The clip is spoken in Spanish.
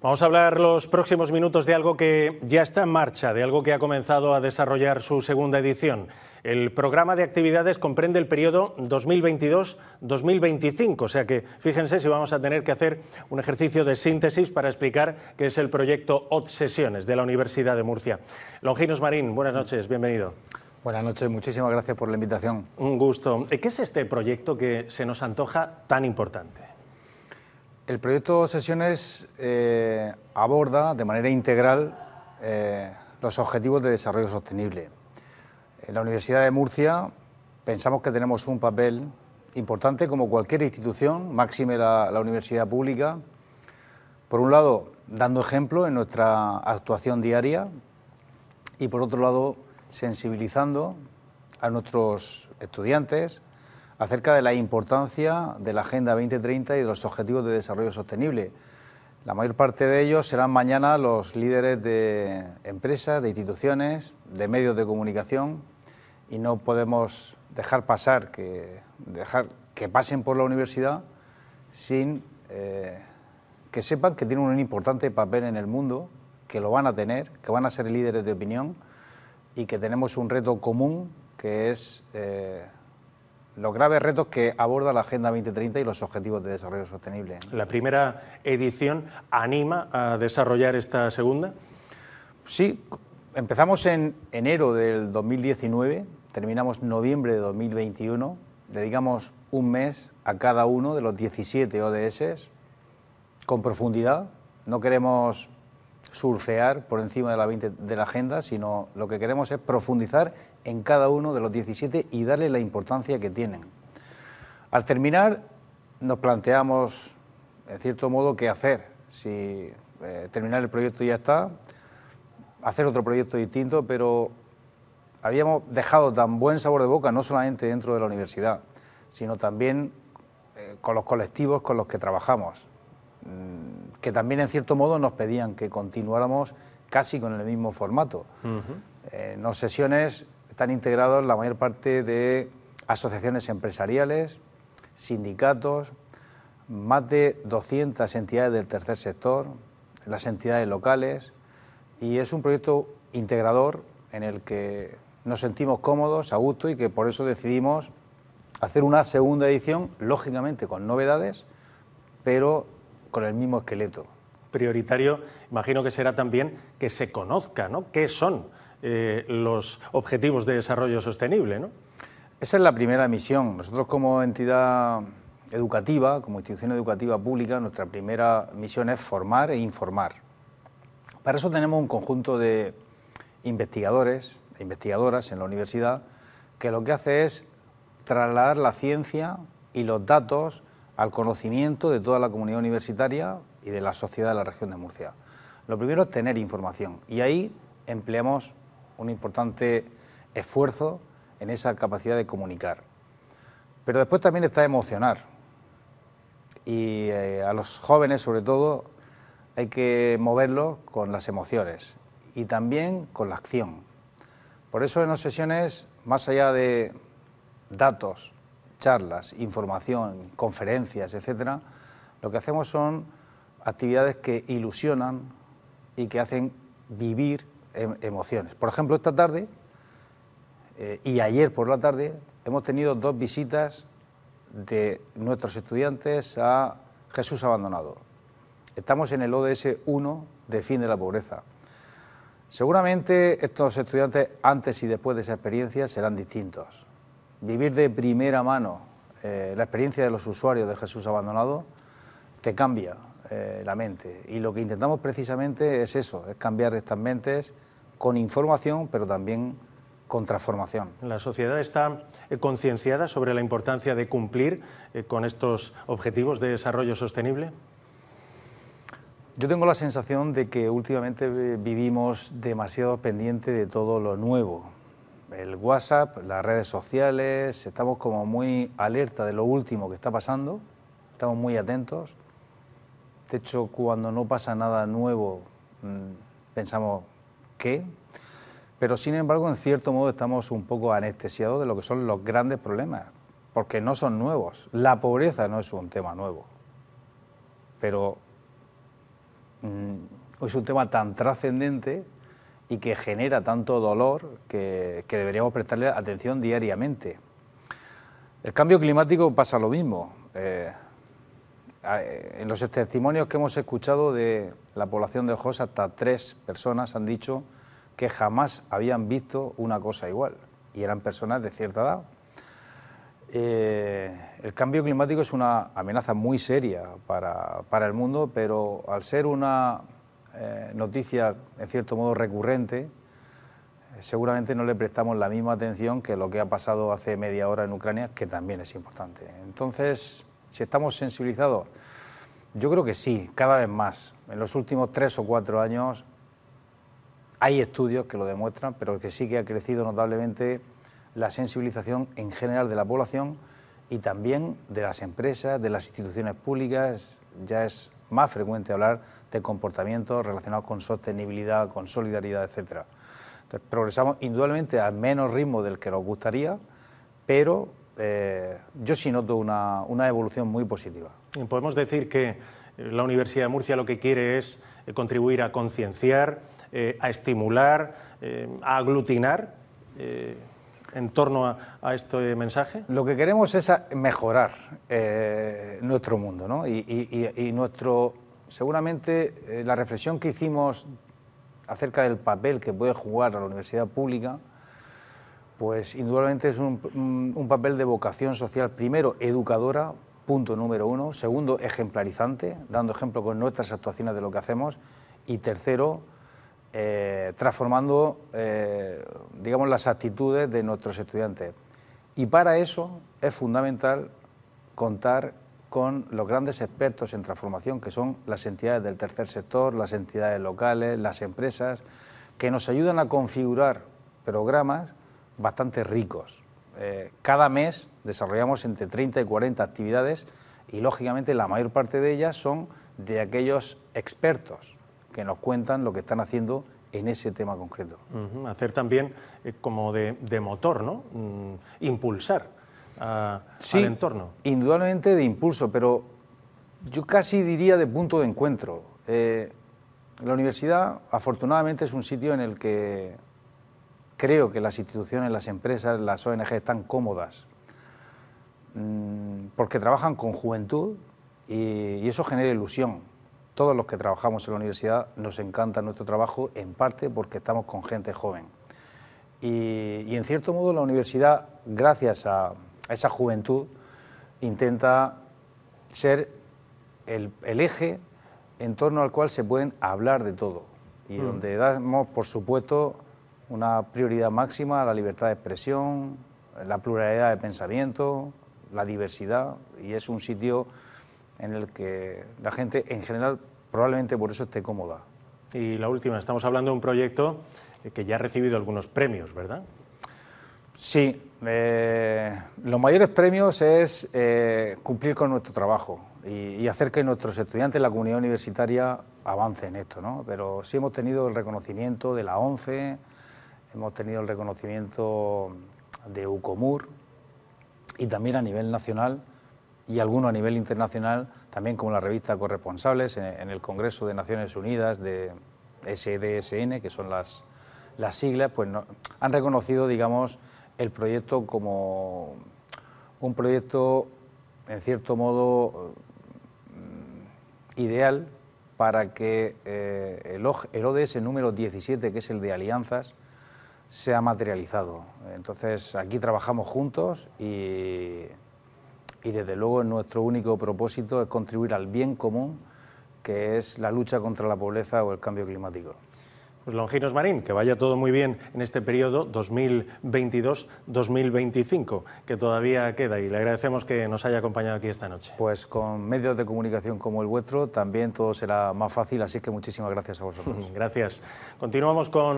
Vamos a hablar los próximos minutos de algo que ya está en marcha, de algo que ha comenzado a desarrollar su segunda edición. El programa de actividades comprende el periodo 2022-2025, o sea que fíjense si vamos a tener que hacer un ejercicio de síntesis para explicar qué es el proyecto Obsesiones de la Universidad de Murcia. Longinos Marín, buenas noches, bienvenido. Buenas noches, muchísimas gracias por la invitación. Un gusto. ¿Qué es este proyecto que se nos antoja tan importante? El proyecto Sesiones eh, aborda de manera integral eh, los objetivos de desarrollo sostenible. En la Universidad de Murcia pensamos que tenemos un papel importante como cualquier institución, máxime la universidad pública, por un lado dando ejemplo en nuestra actuación diaria y por otro lado sensibilizando a nuestros estudiantes, acerca de la importancia de la Agenda 2030 y de los Objetivos de Desarrollo Sostenible. La mayor parte de ellos serán mañana los líderes de empresas, de instituciones, de medios de comunicación y no podemos dejar pasar que, dejar que pasen por la universidad sin eh, que sepan que tienen un importante papel en el mundo, que lo van a tener, que van a ser líderes de opinión y que tenemos un reto común que es... Eh, los graves retos que aborda la Agenda 2030 y los Objetivos de Desarrollo Sostenible. ¿La primera edición anima a desarrollar esta segunda? Sí, empezamos en enero del 2019, terminamos noviembre de 2021, dedicamos un mes a cada uno de los 17 ODS con profundidad. No queremos surfear por encima de la 20 de la agenda, sino lo que queremos es profundizar en cada uno de los 17 y darle la importancia que tienen. Al terminar, nos planteamos, en cierto modo, qué hacer. Si eh, terminar el proyecto ya está, hacer otro proyecto distinto, pero habíamos dejado tan buen sabor de boca, no solamente dentro de la universidad, sino también eh, con los colectivos con los que trabajamos que también en cierto modo nos pedían que continuáramos casi con el mismo formato. en sesiones están integrados la mayor parte de asociaciones empresariales, sindicatos, más de 200 entidades del tercer sector, las entidades locales, y es un proyecto integrador en el que nos sentimos cómodos, a gusto, y que por eso decidimos hacer una segunda edición, lógicamente con novedades, pero con el mismo esqueleto. Prioritario, imagino que será también que se conozca, ¿no? ¿Qué son eh, los objetivos de desarrollo sostenible, ¿no? Esa es la primera misión. Nosotros como entidad educativa, como institución educativa pública, nuestra primera misión es formar e informar. Para eso tenemos un conjunto de investigadores e investigadoras en la universidad que lo que hace es trasladar la ciencia y los datos al conocimiento de toda la comunidad universitaria y de la sociedad de la región de Murcia. Lo primero es tener información y ahí empleamos un importante esfuerzo en esa capacidad de comunicar. Pero después también está emocionar y eh, a los jóvenes sobre todo hay que moverlos con las emociones y también con la acción. Por eso en las sesiones, más allá de datos, charlas, información, conferencias, etcétera, lo que hacemos son actividades que ilusionan y que hacen vivir em, emociones. Por ejemplo, esta tarde eh, y ayer por la tarde hemos tenido dos visitas de nuestros estudiantes a Jesús Abandonado. Estamos en el ODS 1 de fin de la pobreza. Seguramente estos estudiantes antes y después de esa experiencia serán distintos vivir de primera mano eh, la experiencia de los usuarios de Jesús Abandonado, te cambia eh, la mente. Y lo que intentamos precisamente es eso, es cambiar estas mentes con información, pero también con transformación. La sociedad está eh, concienciada sobre la importancia de cumplir con estos objetivos de desarrollo sostenible. Yo tengo la sensación de que últimamente vivimos demasiado pendiente de todo lo nuevo, el WhatsApp, las redes sociales, estamos como muy alerta de lo último que está pasando, estamos muy atentos. De hecho, cuando no pasa nada nuevo, mm, pensamos, ¿qué? Pero sin embargo, en cierto modo estamos un poco anestesiados de lo que son los grandes problemas, porque no son nuevos. La pobreza no es un tema nuevo, pero mm, es un tema tan trascendente y que genera tanto dolor que, deberíamos prestarle atención diariamente. El cambio climático pasa lo mismo. Eh, en los testimonios que hemos escuchado de la población de Ojos hasta tres personas han dicho que jamás habían visto una cosa igual, y eran personas de cierta edad. Eh, el cambio climático es una amenaza muy seria para, para el mundo, pero al ser una eh, noticia en cierto modo recurrente, eh, seguramente no le prestamos la misma atención que lo que ha pasado hace media hora en Ucrania, que también es importante. Entonces, si estamos sensibilizados, yo creo que sí, cada vez más. En los últimos tres o cuatro años hay estudios que lo demuestran, pero que sí que ha crecido notablemente la sensibilización en general de la población y también de las empresas, de las instituciones públicas. Ya es más frecuente hablar de comportamientos relacionados con sostenibilidad, con solidaridad, etc. Entonces, progresamos indudablemente a menos ritmo del que nos gustaría, pero eh, yo sí noto una, evolución muy positiva. Podemos decir que eh, la Universidad de Murcia lo que quiere es eh, contribuir a concienciar, a estimular, a aglutinar en torno a, este mensaje? Lo que queremos es mejorar eh, nuestro mundo, ¿no? Y, nuestro, seguramente, eh, la reflexión que hicimos acerca del papel que puede jugar la universidad pública, pues indudablemente es un papel de vocación social, primero educadora, punto número uno, segundo ejemplarizante, dando ejemplo con nuestras actuaciones de lo que hacemos, y tercero, eh, transformando, eh, digamos, las actitudes de nuestros estudiantes. Y para eso es fundamental contar con los grandes expertos en transformación, que son las entidades del tercer sector, las entidades locales, las empresas, que nos ayudan a configurar programas bastante ricos. Eh, cada mes desarrollamos entre 30 y 40 actividades y, lógicamente, la mayor parte de ellas son de aquellos expertos que nos cuentan lo que están haciendo en ese tema concreto. Hacer también eh, como de, motor, ¿no? Mm, impulsar a, al entorno. Indudablemente de impulso, pero yo casi diría de punto de encuentro. Eh, la universidad, afortunadamente, es un sitio en el que creo que las instituciones, las empresas, las ONG están cómodas, mm, porque trabajan con juventud y eso genera ilusión. Todos los que trabajamos en la universidad nos encanta nuestro trabajo en parte porque estamos con gente joven. Y, en cierto modo la universidad, gracias a, esa juventud, intenta ser el, eje en torno al cual se pueden hablar de todo y mm. donde damos, por supuesto, una prioridad máxima a la libertad de expresión, la pluralidad de pensamiento, la diversidad y es un sitio en el que la gente en general probablemente por eso esté cómoda. Y la última, estamos hablando de un proyecto eh, que ya ha recibido algunos premios, ¿verdad? Sí, eh, los mayores premios es eh, cumplir con nuestro trabajo y, hacer que nuestros estudiantes, la comunidad universitaria, avancen en esto, ¿no? Pero sí hemos tenido el reconocimiento de la ONCE, hemos tenido el reconocimiento de UCOMUR y también a nivel nacional y alguno a nivel internacional, también como la revista Corresponsables, en, el Congreso de Naciones Unidas de SDSN, que son las, las siglas, pues han reconocido, digamos, el proyecto como un proyecto, en cierto modo, mm, ideal para que eh, el, el ODS número 17, que es el de alianzas, se ha materializado. Entonces, aquí trabajamos juntos y y desde luego nuestro único propósito es contribuir al bien común que es la lucha contra la pobreza o el cambio climático. Pues Longinos Marín, que vaya todo muy bien en este periodo 2022-2025, que todavía queda y le agradecemos que nos haya acompañado aquí esta noche. Pues con medios de comunicación como el vuestro también todo será más fácil, así que muchísimas gracias a vosotros. gracias. Continuamos con...